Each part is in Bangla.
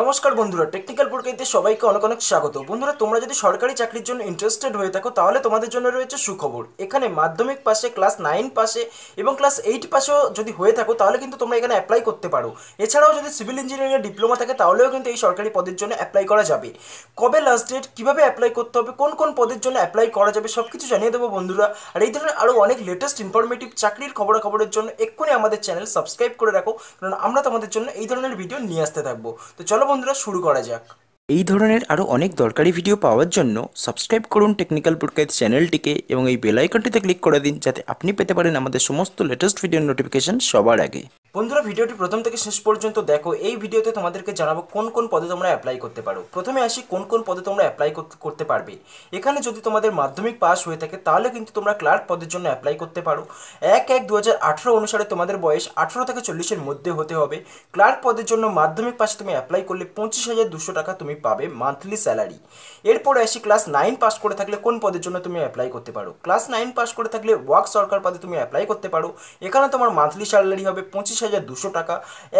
নমস্কার বন্ধুরা টেকনিক্যাল পরীক্ষাতে সবাইকে অনেক অনেক স্বাগত বন্ধুরা তোমরা যদি সরকারি চাকরির জন্য ইন্টারেস্টেড হয়ে থাকো তাহলে তোমাদের জন্য রয়েছে সুখবর এখানে মাধ্যমিক পাশে ক্লাস নাইন পাশে এবং ক্লাস এইট পাশেও যদি হয়ে থাকো তাহলে কিন্তু তোমরা এখানে অ্যাপ্লাই করতে পারো এছাড়াও যদি সিভিল ইঞ্জিনিয়ারিংয়ের ডিপ্লোমা থাকে তাহলেও কিন্তু এই সরকারি পদের জন্য অ্যাপ্লাই করা যাবে কবে লাস্ট ডেট কীভাবে অ্যাপ্লাই করতে হবে কোন কোন পদের জন্য অ্যাপ্লাই করা যাবে সব কিছু জানিয়ে দেবো বন্ধুরা আর এই ধরনের আরও অনেক লেটেস্ট ইনফরমেটিভ চাকরির খবরাখবরের জন্য এক্ষুনি আমাদের চ্যানেল সাবস্ক্রাইব করে রাখো কারণ আমরা তোমাদের জন্য এই ধরনের ভিডিও নিয়ে আসতে থাকবো তো চলো চলো বন্ধুরা শুরু করা যাক এই ধরনের আরও অনেক দরকারি ভিডিও পাওয়ার জন্য সাবস্ক্রাইব করুন টেকনিক্যাল পুরকাইত চ্যানেলটিকে এবং এই বেলাইকনটিতে ক্লিক করে দিন যাতে আপনি পেতে পারেন আমাদের সমস্ত লেটেস্ট ভিডিও নোটিফিকেশন সবার আগে বন্ধুরা ভিডিওটি প্রথম থেকে শেষ পর্যন্ত দেখো এই ভিডিওতে তোমাদেরকে জানাবো কোন কোন পদে তোমরা অ্যাপ্লাই করতে পারো প্রথমে আসি কোন কোন পদে তোমরা অ্যাপ্লাই করতে পারবে এখানে যদি তোমাদের মাধ্যমিক পাস হয়ে থাকে তাহলে কিন্তু তোমরা ক্লার্ক পদের জন্য অ্যাপ্লাই করতে পারো এক এক দু অনুসারে তোমাদের বয়স আঠারো থেকে চল্লিশের মধ্যে হতে হবে ক্লার্ক পদের জন্য মাধ্যমিক পাশে তুমি অ্যাপ্লাই করলে পঁচিশ হাজার দুশো টাকা তুমি পাবে মান্থলি স্যালারি এরপরে আসি ক্লাস নাইন পাস করে থাকলে কোন পদের জন্য তুমি অ্যাপ্লাই করতে পারো ক্লাস নাইন পাস করে থাকলে ওয়ার্ক সরকার পদে তুমি অ্যাপ্লাই করতে পারো এখানে তোমার মান্থলি স্যালারি হবে পঁচিশ হাজার দুশো টাকা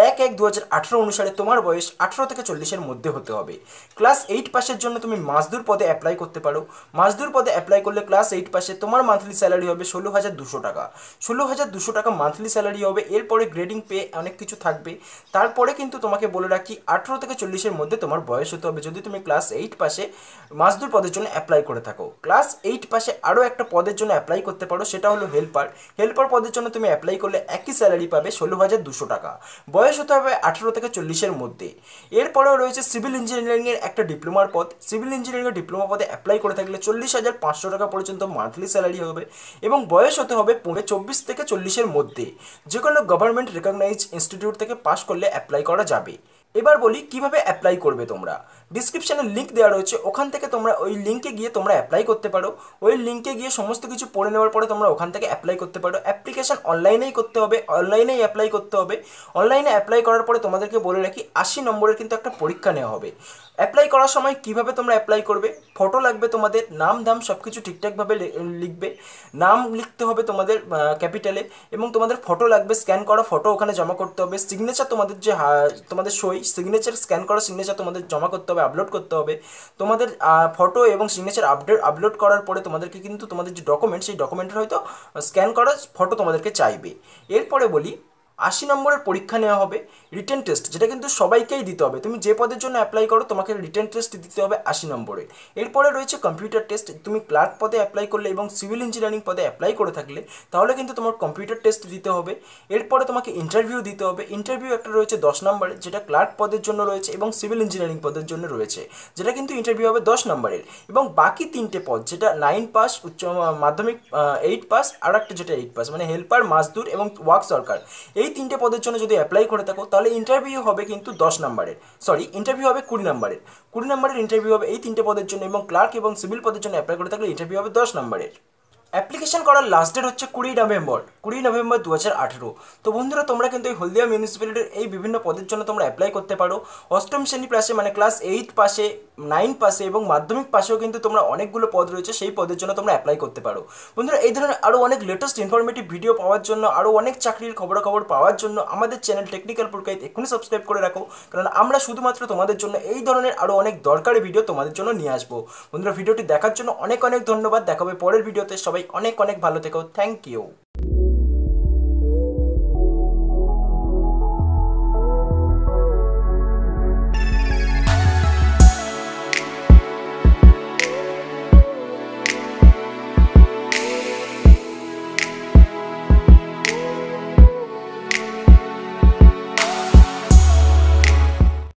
এক এক দু হাজার আঠেরো অনুসারে তোমার বয়স আঠেরো থেকে চল্লিশের মধ্যে হতে হবে ক্লাস এইট পাসের জন্য তুমি মাসদুর পদে অ্যাপ্লাই করতে পারো মাসদুর পদে অ্যাপ্লাই করলে ক্লাস এইট পাসে তোমার মান্থলি স্যালারি হবে ষোলো হাজার দুশো টাকা ষোলো হাজার দুশো টাকা মান্থলি স্যালারি হবে এরপরে গ্রেডিং পে অনেক কিছু থাকবে তারপরে কিন্তু তোমাকে বলে রাখি আঠেরো থেকে চল্লিশের মধ্যে তোমার বয়স হতে হবে যদি তুমি ক্লাস এইট পাসে মাসদুর পদের জন্য অ্যাপ্লাই করে থাকো ক্লাস এইট পাশে আরও একটা পদের জন্য অ্যাপ্লাই করতে পারো সেটা হলো হেল্পার হেল্পার পদের জন্য তুমি অ্যাপ্লাই করলে একই স্যালারি পাবে ষোলো হাজার হাজার দুশো টাকা বয়স হতে হবে আঠেরো থেকে চল্লিশের মধ্যে এরপরেও রয়েছে সিভিল ইঞ্জিনিয়ারিংয়ের একটা ডিপ্লোমার পদ সিভিল ইঞ্জিনিয়ারিংয়ের ডিপ্লোমা পদে অ্যাপ্লাই করে থাকলে চল্লিশ হাজার পাঁচশো টাকা পর্যন্ত মান্থলি স্যালারি হবে এবং বয়স হতে হবে পনেরো চব্বিশ থেকে চল্লিশের মধ্যে যে কোনো গভর্নমেন্ট রেকগনাইজ ইনস্টিটিউট থেকে পাশ করলে অ্যাপ্লাই করা যাবে এবার বলি কিভাবে অ্যাপ্লাই করবে তোমরা ডিসক্রিপশানে লিঙ্ক দেওয়া রয়েছে ওখান থেকে তোমরা ওই লিঙ্কে গিয়ে তোমরা অ্যাপ্লাই করতে পারো ওই লিঙ্কে গিয়ে সমস্ত কিছু পড়ে নেওয়ার পরে তোমরা ওখান থেকে অ্যাপ্লাই করতে পারো অ্যাপ্লিকেশান অনলাইনেই করতে হবে অনলাইনেই অ্যাপ্লাই করতে হবে অনলাইনে অ্যাপ্লাই করার পরে তোমাদেরকে বলে রাখি আশি নম্বরের কিন্তু একটা পরীক্ষা নেওয়া হবে অ্যাপ্লাই করার সময় কিভাবে তোমরা অ্যাপ্লাই করবে ফটো লাগবে তোমাদের নাম দাম সব কিছু ঠিকঠাকভাবে লিখবে নাম লিখতে হবে তোমাদের ক্যাপিটালে এবং তোমাদের ফটো লাগবে স্ক্যান করা ফটো ওখানে জমা করতে হবে সিগনেচার তোমাদের যে তোমাদের সই সিগনেচার স্ক্যান করা সিগনেচার তোমাদের জমা করতে হবে হবে আপলোড করতে হবে তোমাদের ফটো এবং সিগনেচার আপডেট আপলোড করার পরে তোমাদেরকে কিন্তু তোমাদের যে ডকুমেন্ট সেই ডকুমেন্টের হয়তো স্ক্যান করা ফটো তোমাদেরকে চাইবে এরপরে বলি আশি নম্বরের পরীক্ষা নেওয়া হবে রিটেন টেস্ট যেটা কিন্তু সবাইকেই দিতে হবে তুমি যে পদের জন্য অ্যাপ্লাই করো তোমাকে রিটেন টেস্ট দিতে হবে আশি নম্বরে এরপরে রয়েছে কম্পিউটার টেস্ট তুমি ক্লার্ক পদে অ্যাপ্লাই করলে এবং সিভিল ইঞ্জিনিয়ারিং পদে অ্যাপ্লাই করে থাকলে তাহলে কিন্তু তোমার কম্পিউটার টেস্ট দিতে হবে এরপরে তোমাকে ইন্টারভিউ দিতে হবে ইন্টারভিউ একটা রয়েছে দশ নম্বরে যেটা ক্লার্ক পদের জন্য রয়েছে এবং সিভিল ইঞ্জিনিয়ারিং পদের জন্য রয়েছে যেটা কিন্তু ইন্টারভিউ হবে দশ নম্বরের এবং বাকি তিনটে পদ যেটা নাইন পাস উচ্চ মাধ্যমিক এইট পাস আর একটা যেটা এইট পাস মানে হেল্পার মাজদুর এবং ওয়ার্ক সরকার এই এই তিনটে পদের জন্য যদি অ্যাপ্লাই করে থাকো তাহলে ইন্টারভিউ হবে কিন্তু দশ নাম্বারের সরি ইন্টারভিউ হবে কুড়ি নাম্বারের কুড়ি নাম্বারের ইন্টারভিউ হবে এই তিনটে পদের জন্য এবং ক্লার্ক এবং সিভিল পদের জন্য অ্যাপ্লাই করে থাকলে ইন্টারভিউ হবে দশ নম্বরের অ্যাপ্লিকেশন করার লাস্ট ডেট হচ্ছে কুড়ি নভেম্বর কুড়ি নভেম্বর দু হাজার আঠেরো তো বন্ধুরা তোমরা কিন্তু এই হলদিয়া মিউনিসিপ্যালিটির এই বিভিন্ন পদের জন্য তোমরা অ্যাপ্লাই করতে পারো অষ্টম শ্রেণী মানে পাশে মানে ক্লাস এইট পাশে নাইন পাসে এবং মাধ্যমিক পাশেও কিন্তু তোমরা অনেকগুলো পদ রয়েছে সেই পদের জন্য তোমরা অ্যাপ্লাই করতে পারো বন্ধুরা এই ধরনের আরও অনেক লেটেস্ট ইনফরমেটিভ ভিডিও পাওয়ার জন্য আরও অনেক চাকরির খবরাখবর পাওয়ার জন্য আমাদের চ্যানেল টেকনিক্যাল পুরকাইতে এক্ষুনি সাবস্ক্রাইব করে রাখো কারণ আমরা শুধুমাত্র তোমাদের জন্য এই ধরনের আরও অনেক দরকারি ভিডিও তোমাদের জন্য নিয়ে আসবো বন্ধুরা ভিডিওটি দেখার জন্য অনেক অনেক ধন্যবাদ দেখাবে পরের ভিডিওতে সবাই অনেক অনেক ভালো থেকো থ্যাংক ইউ